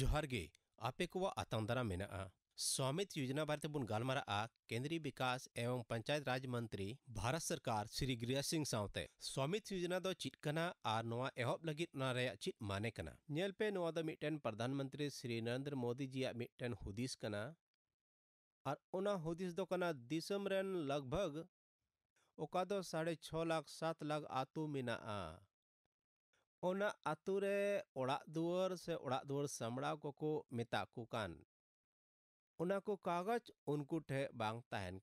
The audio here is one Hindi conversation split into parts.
ᱡᱚᱦᱟᱨ गे आपे को ᱟᱛᱟᱝ दारा ᱢᱮᱱᱟᱜᱼᱟ स्वामित्व योजना बारे बन गलमारा केंद्रीय विकास एवं पंचायत राज मंत्री भारत सरकार श्री गिरिराज सिंह सावते स्वामित्व योजना दो चित कना और नवा एहब लगी चित माने कना नेलपे नवा दो मिटन प्रधानमंत्री श्री नरेंद्र मोदी जी मिटन हुदिस कना और उना हुदिस दो कना दिसम रन लगभग ओका दो साढ़े छः लाख सात लाख आतू मिना दुआर से दुआर सामड़ा को मेता को कागज उनको ठेन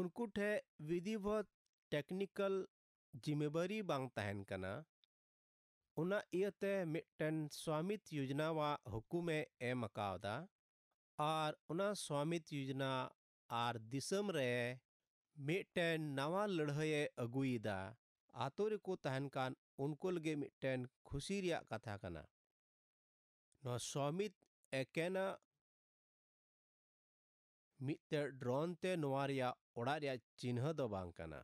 उनको ठे विधिवत टेक्निकल जिम्मेबारी इते मिटन स्वामित योजना हुकुमे एम कावदा और उना स्वामित योजना और दिसम रे मिटन नवा लड़हये अगुईदा ᱟᱛᱳ ᱨᱮᱠᱚ ᱛᱟᱦᱮᱱ ᱠᱟᱱ ᱩᱱᱠᱩ ᱞᱟᱹᱜᱤᱫ ᱢᱤᱫᱴᱮᱱ ᱠᱷᱩᱥᱤ ᱨᱮᱭᱟᱜ ᱠᱟᱛᱷᱟ ᱠᱟᱱᱟ ᱱᱚᱣᱟ ᱥᱚᱢᱤᱛ ᱮᱠᱮᱱᱟᱜ ᱢᱤᱫᱴᱮᱱ ᱰᱨᱳᱱ ᱛᱮ ᱱᱚᱣᱟ ᱨᱮᱭᱟᱜ ᱚᱲᱟᱜ ᱨᱮᱭᱟᱜ ᱪᱤᱱᱦᱟᱹ ᱫᱚ ᱵᱟᱝ ᱠᱟᱱᱟ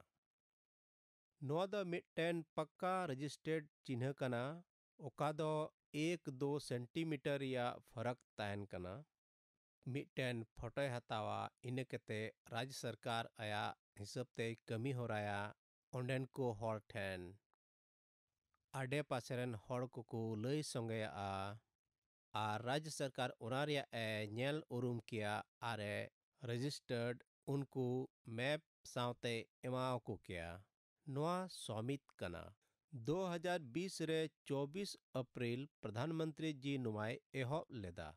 ᱱᱚᱣᱟ ᱫᱚ ᱢᱤᱫᱴᱮᱱ ᱯᱟᱠᱟ ᱨᱮᱡᱤᱥᱴᱟᱨᱰ ᱪᱤᱱᱦᱟᱹ ᱠᱟᱱᱟ ᱚᱠᱟ ᱫᱚ ᱮᱠ ᱫᱳ ᱥᱮᱱᱴᱤᱢᱤᱴᱟᱨ ᱨᱮᱭᱟᱜ ᱯᱷᱟᱨᱟᱠ ᱛᱟᱦᱮᱱ ᱠᱟᱱᱟ ᱢᱤᱫᱴᱮᱱ ᱯᱷᱳᱴᱳᱭ ᱦᱟᱛᱟᱣᱟ ᱤᱱᱟᱹ ᱠᱟᱛᱮ ᱨᱟᱡᱽ ᱥᱚᱨᱠᱟᱨ ᱟᱭᱟᱜ ᱦᱤᱥᱟᱹᱵ ᱛᱮᱭ ᱠᱟᱹᱢᱤ ᱦᱚᱨᱟᱭᱟ ᱚᱸᱰᱮᱱ ᱠᱚ ᱦᱚᱲ ᱴᱷᱮᱱ ᱟᱰᱮᱯᱟᱥᱮ ᱨᱮᱱ ᱦᱚᱲ ᱠᱚᱠᱚ ᱞᱟᱹᱭ ᱥᱚᱸᱜᱮᱭᱟᱜᱼᱟ ᱟᱨ ᱨᱟᱡᱽᱡᱚ ᱥᱚᱨᱠᱟᱨ ᱚᱱᱟ ᱨᱮᱭᱟᱜ ᱮ ᱧᱮᱞ ᱩᱨᱩᱢ ᱠᱮᱭᱟ ᱟᱨᱮ ᱨᱮᱡᱤᱥᱴᱟᱨᱰ ᱩᱱᱠᱩ ᱢᱮᱯ ᱥᱟᱶᱛᱮ ᱮᱢᱟᱣᱟᱠᱚ ᱠᱮᱭᱟ ᱱᱚᱣᱟ ᱥᱚᱢᱤᱛ ᱠᱟᱱᱟ ᱫᱳ ᱦᱟᱡᱟᱨ ᱵᱤᱥ ᱨᱮ ᱪᱚᱵᱵᱤᱥ ᱮᱯᱨᱤᱞ ᱯᱨᱚᱫᱷᱟᱱ ᱢᱚᱱᱛᱨᱤ ᱡᱤ ᱱᱚᱣᱟᱭ ᱮᱦᱚᱵ ᱞᱮᱫᱟ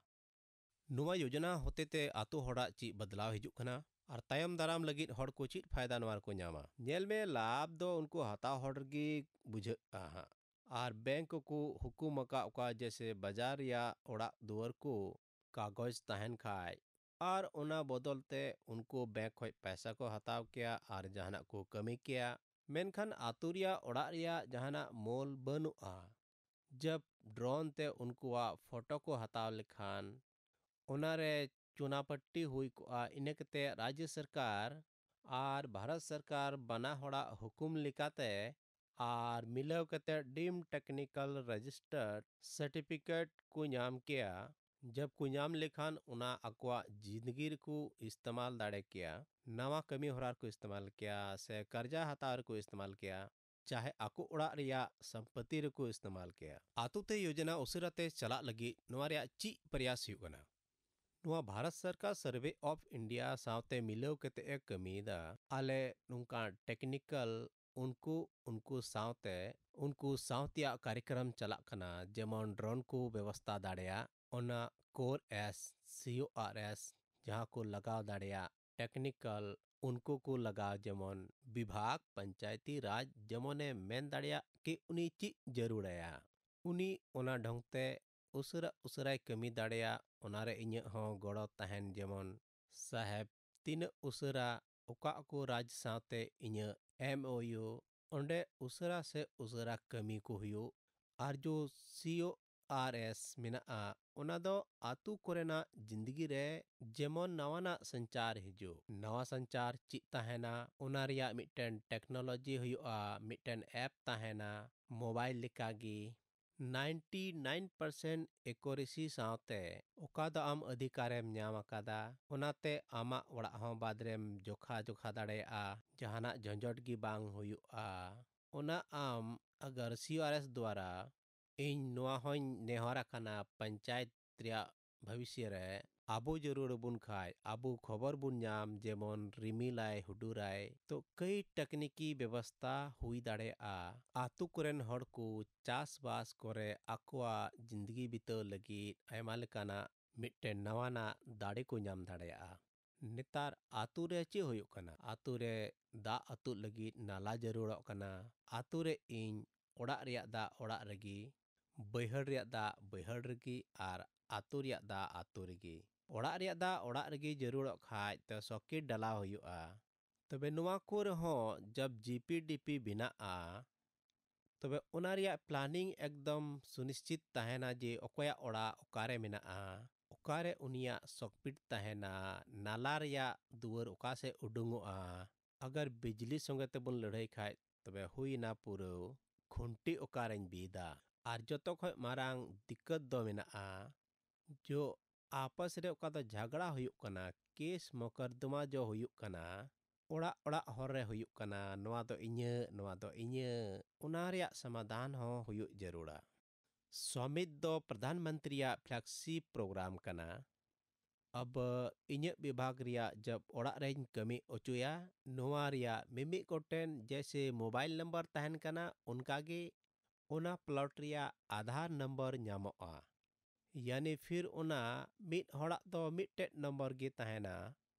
ᱱᱚᱣᱟ ᱭᱳᱡᱚᱱᱟ ᱦᱚᱛᱮᱛᱮ ᱟᱛᱳ ᱦᱚᱲᱟᱜ ᱪᱮᱫ ᱵᱚᱫᱽᱞᱟᱣ ᱦᱤᱡᱩᱜ ᱠᱟᱱᱟ ᱟᱨ ᱛᱟᱭᱚᱢ ᱫᱟᱨᱟᱢ ᱞᱟᱹᱜᱤᱫ ᱦᱚᱲ ᱠᱚ ᱪᱮᱫ ᱯᱷᱟᱭᱫᱟ ᱱᱚᱣᱟ ᱨᱮᱠᱚ ᱧᱟᱢᱟ ᱧᱮᱞ ᱢᱮ ᱞᱟᱵᱷ ᱫᱚ ᱩᱱᱠᱩ ᱦᱟᱛᱟᱣ ᱦᱚᱲ ᱨᱮᱜᱮ ᱵᱩᱡᱷᱟᱹᱜᱼᱟ ᱦᱟᱸᱜ ᱟᱨ ᱵᱮᱝᱠ ᱠᱚ ᱦᱩᱠᱩᱢ ᱟᱠᱟᱫ ᱠᱚᱣᱟ ᱡᱮᱥᱮ ᱵᱟᱡᱟᱨ ᱨᱮᱭᱟᱜ ᱚᱲᱟᱜ ᱫᱩᱣᱟᱹᱨ ᱠᱚ ᱠᱟᱜᱚᱡᱽ ᱛᱟᱦᱮᱱ ᱠᱷᱟᱡ ᱟᱨ ᱚᱱᱟ ᱵᱚᱫᱚᱞ ᱛᱮ ᱩᱱᱠᱩ ᱵᱮᱝᱠ ᱠᱷᱚᱡ ᱯᱚᱭᱥᱟ ᱠᱚ ᱦᱟᱛᱟᱣ ᱠᱮᱭᱟ ᱟᱨ ᱡᱟᱦᱟᱱᱟᱜ ᱠᱚ ᱠᱟᱹᱢᱤ ᱠᱮᱭᱟ ᱢᱮᱱᱠᱷᱟᱱ ᱟᱛᱩ ᱨᱮᱭᱟᱜ ᱚᱲᱟᱜ ᱨᱮᱭᱟᱜ ᱡᱟᱦᱟᱱᱟᱜ ᱢᱚᱞ ᱵᱟᱹᱱᱩᱜᱼᱟ ᱡᱚᱵ ᱰᱨᱳᱱ ᱛᱮ ᱩᱱᱠᱩᱣᱟᱜ ᱯᱷᱳᱴᱳ ᱠᱚ ᱦᱟᱛᱟᱣ ᱞᱮᱠᱷᱟᱱ ᱚᱱᱟᱨᱮ चुनापट्टी हुई इनकते राज्य सरकार और भारत सरकार बना होड़ा हुकुम लिखाते आर मिलव कते डीम टेक्निकल रजिस्टर्ड सर्टिफिकेट को नाम किया जब कुम लेखान उना अकवा जिंदगी को इस्तेमाल दाड़े किया नवा कमी होरार को इस्तेमाल किया से कर्जा हतार को इस्तेमाल किया चाहे आको उड़ा रिया संपत्ति रे को इस्तेमाल किया आतुते योजना उसी रते चला लगी नवा ची प्रयास हुगना ᱱᱚᱣᱟ ᱵᱷᱟᱨᱚᱛ ᱥᱚᱨᱠᱟᱨ ᱥᱟᱨᱵᱷᱮ ᱚᱯᱷ ᱤᱱᱰᱤᱭᱟ ᱥᱟᱶᱛᱮ ᱢᱤᱞᱟᱹᱣ ᱠᱟᱛᱮᱫ ᱮ ᱠᱟᱹᱢᱤᱭᱮᱫᱟ ᱟᱞᱮ ᱱᱚᱝᱠᱟ ᱴᱮᱠᱱᱤᱠᱮᱞ ᱩᱱᱠᱩ ᱩᱱᱠᱩ ᱥᱟᱶᱛᱮ ᱩᱱᱠᱩ ᱥᱟᱶᱛᱮᱭᱟᱜ ᱠᱟᱨᱭᱚᱠᱨᱚᱢ ᱪᱟᱞᱟᱜ ᱠᱟᱱᱟ ᱡᱮᱢᱚᱱ ᱰᱨᱳᱱ ᱠᱚ ᱵᱮᱵᱚᱥᱛᱷᱟ ᱫᱟᱲᱮᱭᱟᱜ ᱚᱱᱟ ᱠᱳᱨ ᱮᱥ ᱥᱤ ᱳ ᱟᱨ ᱮᱥ ᱡᱟᱦᱟᱸ ᱠᱚ ᱞᱟᱜᱟᱣ ᱫᱟᱲᱮᱭᱟᱜ ᱴᱮᱠᱱᱤᱠᱮᱞ ᱩᱱᱠᱩ ᱠᱚ ᱞᱟᱜᱟᱣ ᱡᱮᱢᱚᱱ ᱵᱤᱵᱷᱟᱜᱽ ᱯᱚᱧᱪᱟᱭᱛᱤ ᱨᱟᱡᱽ ᱡᱮᱢᱚᱱᱮ ᱢᱮᱱ ᱫᱟᱲᱮᱭᱟᱜ ᱠᱤ ᱩᱱᱤ ᱪᱮᱫ ᱡᱟᱹᱨᱩᱲᱟᱭᱟ ᱩᱱᱤ ᱚᱱᱟ ᱰᱷᱚᱝᱛᱮ ᱩᱥᱟᱹᱨᱟ ᱩᱥᱟᱹᱨᱟᱭ ᱠᱟᱹᱢᱤ ᱫᱟᱲᱮᱭᱟᱜ ᱚᱱᱟᱨᱮ ᱤᱧᱟᱹᱜ ᱦᱚᱸ ᱜᱚᱲᱚ ᱛᱟᱦᱮᱱ ᱡᱮᱢᱚᱱ ᱥᱟᱦᱮᱵᱽ ᱛᱤᱱᱟᱹᱜ ᱩᱥᱟᱹᱨᱟ ᱚᱠᱟ ᱠᱚ ᱨᱟᱡᱽ ᱥᱟᱶᱛᱮ ᱤᱧᱟᱹᱜ ᱮᱢ ᱳ ᱤᱭᱩ ᱚᱸᱰᱮ ᱩᱥᱟᱹᱨᱟ ᱥᱮ ᱩᱥᱟᱹᱨᱟ ᱠᱟᱹᱢᱤ ᱠᱚ ᱦᱩᱭᱩᱜ ᱟᱨ ᱡᱚ ᱥᱤ ᱳ ᱟᱨ ᱮᱥ ᱢᱮᱱᱟᱜᱼᱟ ᱚᱱᱟ ᱫᱚ ᱟᱛᱳ ᱠᱚᱨᱮᱱᱟᱜ ᱡᱤᱱᱫᱜᱤ ᱨᱮ ᱡᱮᱢᱚᱱ ᱱᱟᱣᱟᱱᱟᱜ ᱥᱚᱧᱪᱟᱨ ᱦᱤᱡᱩᱜ ᱱᱟᱣᱟ ᱥᱚᱧᱪᱟᱨ ᱪᱮᱫ ᱛᱟᱦᱮᱱᱟ ᱚᱱᱟ ᱨᱮᱭᱟᱜ ᱢᱤᱫᱴᱮᱱ ᱴᱮᱠᱱᱳᱞᱚᱡᱤ ᱦᱩᱭᱩᱜᱼᱟ ᱢᱤᱫᱴᱮᱱ ᱮᱯ ᱛᱟᱦᱮᱱᱟ ᱢᱳᱵᱟᱭᱤᱞ ᱞᱮᱠᱟᱜᱮ 99% ᱮᱠᱚᱨᱮᱥᱤ ᱥᱟᱶᱛᱮ ᱚᱠᱟ ᱫᱚ ᱟᱢ ᱚᱫᱷᱤᱠᱟᱨᱮᱢ ᱧᱟᱢ ᱟᱠᱟᱫᱟ ᱚᱱᱟᱛᱮ ᱟᱢᱟᱜ ᱚᱲᱟᱜ ᱦᱚᱸ ᱵᱟᱫᱽᱨᱮᱢ ᱡᱚᱠᱷᱟ ᱡᱚᱠᱷᱟ ᱫᱟᱲᱮᱭᱟᱜᱼᱟ ᱡᱟᱦᱟᱱᱟᱜ ᱡᱷᱚᱸᱡᱚᱴ ᱜᱮ ᱵᱟᱝ ᱦᱩᱭᱩᱜᱼᱟ ᱚᱱᱟ ᱟᱢ ᱟᱜᱟᱨ ᱥᱤ ᱟᱨ ᱮᱥ ᱫᱟᱨᱟ ᱤᱧ ᱱᱚᱣᱟ ᱦᱚᱸᱧ ᱱᱮᱦᱚᱨ ᱟᱠᱟᱱᱟ ᱯᱚᱧᱪᱟᱭᱮᱛ ᱨᱮᱭᱟᱜ ᱵᱷᱚᱵᱤᱥᱥᱚ ᱨᱮ ᱟᱵᱚ ᱡᱟᱹᱨᱩᱲ ᱟᱵᱚᱱ ᱠᱷᱟᱡ ᱟᱵᱚ ᱠᱷᱚᱵᱚᱨ ᱵᱚᱱ ᱧᱟᱢ ᱡᱮᱢᱚᱱ ᱨᱤᱢᱤᱞᱟᱭ ᱦᱩᱰᱩᱨᱟᱭ ᱛᱚ ᱠᱟᱹᱭ ᱴᱮᱠᱱᱤᱠᱤ ᱵᱮᱵᱚᱥᱛᱷᱟ ᱦᱩᱭ ᱫᱟᱲᱮᱭᱟᱜᱼᱟ ᱟᱛᱳ ᱠᱚᱨᱮᱱ ᱦᱚᱲ ᱠᱚ ᱪᱟᱥᱵᱟᱥ ᱠᱚᱨᱮ ᱟᱠᱚᱣᱟᱜ ᱡᱤᱱᱫᱜᱤ ᱵᱤᱛᱟᱹᱣ ᱞᱟᱹᱜᱤᱫ ᱟᱭᱢᱟ ᱞᱮᱠᱟᱱᱟᱜ ᱢᱤᱫᱴᱮᱱ ᱱᱟᱣᱟᱱᱟᱜ ᱫᱟᱲᱮ ᱠᱚ ᱧᱟᱢ ᱫᱟᱲᱮᱭᱟᱜᱼᱟ ᱱᱮᱛᱟᱨ ᱟᱛᱳ ᱨᱮ ᱪᱮᱫ ᱦᱩᱭᱩᱜ ᱠᱟᱱᱟ ᱟᱛᱳ ᱨᱮ ᱫᱟᱜ ᱟᱹᱛᱩᱜ ᱞᱟᱹᱜᱤᱫ ᱱᱟᱞᱟ ᱡᱟᱹᱨᱩᱲᱚᱜ ᱠᱟᱱᱟ ᱟᱛᱳ ᱨᱮ ᱤᱧ ᱚᱲᱟᱜ ᱨᱮᱭᱟᱜ ᱫᱟᱜ ᱚᱲᱟᱜ ᱨᱮᱜᱮ ᱵᱟᱹᱭᱦᱟᱹᱲ ᱨᱮᱭᱟᱜ ᱫᱟᱜ ᱵᱟᱹᱭᱦᱟᱹᱲ ᱨᱮᱜᱮ ᱟᱨ दा आतु रे दा ओड़ा रे जरूर खाज तो सकेट डाला हो तबे को रहा जब जीपी डीपी बिना तबे प्लानिंग एकदम सुनिश्चित तहना जे अकया ओड़ा मेना ओकारे उनिया सकपीट तहना नाला दुआर दुवर ओका से उडुंगोआ अगर बिजली संगे तेबन लड़ाई खाय तबे होना ना पुरो खुंटी ओकारेन बीदा आर जो खय मारांग दिक्कत दो मेना ᱡᱚ ᱟᱯᱟᱥᱨᱮ ᱚᱠᱟᱛᱟ ᱡᱷᱟᱜᱲᱟ ᱦᱩᱭᱩᱠᱟᱱᱟ ᱠᱮᱥ ᱢᱚᱠᱟᱨᱫᱩᱢᱟ ᱡᱚ ᱦᱩᱭᱩᱠᱟᱱᱟ ᱚᱲᱟ ᱚᱲᱟ ᱦᱚᱨᱮ ᱦᱩᱭᱩᱠᱟᱱᱟ ᱱᱚᱣᱟ ᱫᱚ ᱤᱧᱟᱹ ᱱᱚᱣᱟ ᱫᱚ ᱤᱧᱟᱹ ᱩᱱᱟᱨᱭᱟᱜ ᱥᱟᱢᱟᱫᱟᱱ ᱦᱚᱸ ᱦᱩᱭᱩᱜ ᱡᱟᱨᱩᱲᱟ ᱥᱚᱢᱤᱫᱫᱚ ᱯᱨᱫᱷᱟᱱᱢંત્રીᱭᱟ ᱯᱞᱮᱠᱥᱤ ᱯᱨᱚᱜᱨᱟᱢ ᱠᱟᱱᱟ ᱟᱵ ᱤᱧᱟᱹ ᱵᱤᱵᱷᱟᱜ ᱨᱤᱭᱟ ᱡᱟᱵ ᱚᱲᱟ ᱨᱮᱧ ᱠᱟᱹᱢᱤ ᱚᱪᱩᱭᱟ ᱱᱚᱣᱟ ᱨᱤᱭᱟ ᱢᱮᱢᱤ ᱠᱚᱴᱮᱱ ᱡᱮᱥᱮ ᱢᱚᱵᱟᱭᱤᱞ यानि फिर उना मिट होड़ा दो मिटेट नंबर गे तहना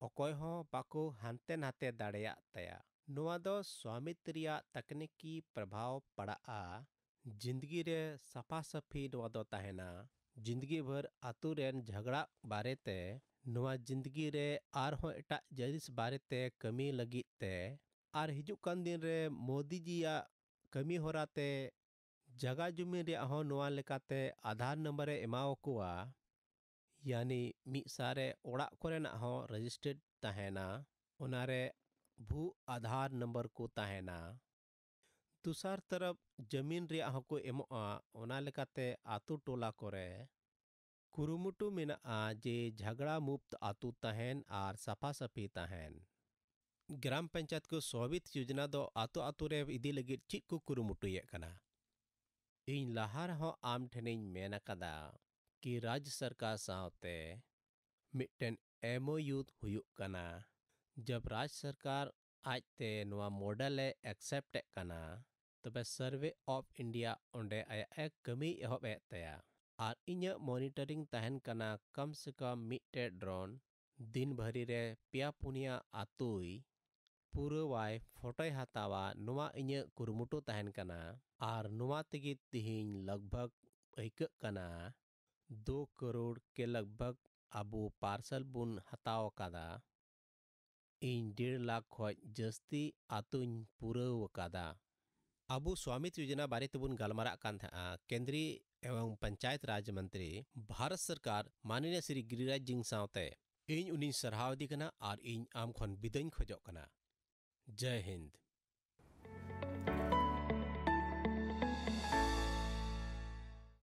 अकय हो बाको हानते नाते दाड़या तया नुआ दो स्वामित्रिया तकनीकी प्रभाव पड़ा आ जिंदगी रे सफा सफी नुआ दो तहना जिंदगी भर आतु झगड़ा बारे ते नुआ जिंदगी रे आर हो एटा जरिस बारे ते कमी लगी ते आर हिजु दिन रे मोदी जी कमी होरा ते ᱡᱟᱜᱟ ᱡᱩᱢᱤ ᱨᱮᱭᱟᱜ ᱦᱚᱸ ᱱᱚᱣᱟ ᱞᱮᱠᱟᱛᱮ ᱟᱫᱷᱟᱨ ᱱᱚᱢᱵᱚᱨᱮ ᱮᱢᱟᱣᱟᱠᱚᱣᱟ ᱭᱟᱱᱤ ᱢᱤᱫ ᱥᱟᱨᱮ ᱚᱲᱟᱜ ᱠᱚᱨᱮᱱᱟᱜ ᱦᱚᱸ ᱨᱮᱡᱤᱥᱴᱟᱨᱰ ᱛᱟᱦᱮᱱᱟ ᱚᱱᱟᱨᱮ ᱵᱷᱩ ᱟᱫᱷᱟᱨ ᱱᱚᱢᱵᱚᱨ ᱠᱚ ᱛᱟᱦᱮᱱᱟ ᱫᱩᱥᱟᱨ ᱛᱚᱨᱚᱯ ᱡᱚᱢᱤᱱ ᱨᱮᱭᱟᱜ ᱦᱚᱸᱠᱚ ᱮᱢᱚᱜᱼᱟ ᱚᱱᱟ ᱞᱮᱠᱟᱛᱮ ᱟᱛᱳ ᱴᱚᱞᱟ ᱠᱚᱨᱮ ᱠᱩᱨᱩᱢᱩᱴᱩ ᱢᱮᱱᱟᱜᱼᱟ ᱡᱮ ᱡᱷᱟᱜᱽᱲᱟ ᱢᱩᱠᱛ ᱟᱛᱳ ᱛᱟᱦᱮᱱ ᱟᱨ ᱥᱟᱯᱷᱟ ᱥᱟᱹᱯᱷᱤ ᱛᱟᱦᱮᱱ ᱜᱨᱟᱢ ᱯᱚᱧᱪᱟᱭᱮᱛ ᱠᱚ ᱥᱚᱵᱤᱛ ᱡᱳᱡᱚᱱᱟ ᱫᱚ ᱟᱛᱳ ᱟᱛᱳ ᱨᱮ ᱤᱫᱤ ᱞᱟᱹᱜᱤᱫ ᱪᱮᱫ ᱠᱚ ᱠᱩᱨᱩᱢᱩᱴᱩᱭᱮᱫ ᱠᱟᱱᱟ ᱤᱧ ᱞᱟᱦᱟ ᱨᱮᱦᱚᱸ ᱟᱢ ᱴᱷᱮᱱᱤᱧ ᱢᱮᱱ ᱟᱠᱟᱫᱟ ᱠᱤ ᱨᱟᱡᱽᱡᱚ ᱥᱚᱨᱠᱟᱨ ᱥᱟᱶᱛᱮ ᱢᱤᱫᱴᱮᱱ ᱮᱢᱳᱭᱩ ᱦᱩᱭᱩᱜ ᱠᱟᱱᱟ᱾ ᱡᱚᱵ ᱨᱟᱡᱽ ᱥᱚᱨᱠᱟᱨ ᱟᱡᱛᱮ ᱱᱚᱣᱟ ᱢᱚᱰᱮᱞᱮ ᱮᱠᱥᱮᱯᱴ ᱮᱫ ᱠᱟᱱᱟ, ᱛᱚᱵᱮ ᱥᱟᱨᱵᱷᱮ ᱚᱯᱷ ᱤᱱᱰᱤᱭᱟ ᱚᱸᱰᱮ ᱟᱭᱟᱜᱼᱮ ᱠᱟᱹᱢᱤᱭ ᱮᱦᱚᱵ ᱮᱫ ᱛᱟᱭᱟ᱾ ᱟᱨ ᱤᱧᱟᱹᱜ ᱢᱚᱱᱤᱴᱟᱨᱤᱝ ᱛᱟᱦᱮᱱ ᱠᱟᱱᱟ ᱠᱚᱢ ᱥᱮ ᱠᱚᱢ ᱢᱤᱫᱴᱮᱡ ᱰᱨᱳᱱ ᱫᱤᱱ ᱵᱷᱟᱹᱨᱤ ᱨᱮ ᱯᱮᱭᱟ ᱯᱩᱱᱭᱟ ᱟᱹᱛᱩᱭ ᱯᱩᱨᱟᱹᱣᱟᱭ ᱯᱷᱳᱴᱳᱭ ᱦᱟᱛᱟᱣᱟ ᱱᱚᱣᱟ ᱤᱧᱟᱹᱜ ᱠᱩᱨᱩᱢᱩᱴᱩ ᱛᱟᱦᱮᱱ ᱠᱟᱱᱟ ᱟᱨ ᱱᱚᱣᱟ ᱛᱮᱜᱮ ᱛᱤᱦᱤᱧ ᱞᱚᱜᱽᱵᱷᱚᱜᱽ ᱟᱹᱭᱠᱟᱹᱜ ᱠᱟᱱᱟ ᱫᱳ ᱠᱚᱨᱳᱲ ᱠᱮ ᱞᱚᱜᱽᱵᱷᱚᱜᱽ ᱟᱵᱚ ᱯᱟᱨᱥᱮᱞ ᱵᱚᱱ ᱦᱟᱛᱟᱣ ᱟᱠᱟᱫᱟ ᱤᱧ ᱰᱮᱲ ᱞᱟᱠᱷ ᱠᱷᱚᱡ ᱡᱟᱹᱥᱛᱤ ᱟᱛᱳᱧ ᱯᱩᱨᱟᱹᱣ ᱟᱠᱟᱫᱟ ᱟᱵᱚ ᱥᱣᱟᱢᱤᱛ ᱭᱳᱡᱚᱱᱟ ᱵᱟᱨᱮ ᱛᱮᱵᱚᱱ ᱜᱟᱞᱢᱟᱨᱟᱜ ᱠᱟᱱ ᱛᱟᱦᱮᱸᱜᱼᱟ ᱠᱮᱱᱫᱨᱤᱭ एवं पंचायत राज्य मंत्री भारत सरकार माननीय श्री गिरिराज सिंह सावते इन उन्हीं सराहदी कना और इन आम खन बिदई खोजो कना जय हिंद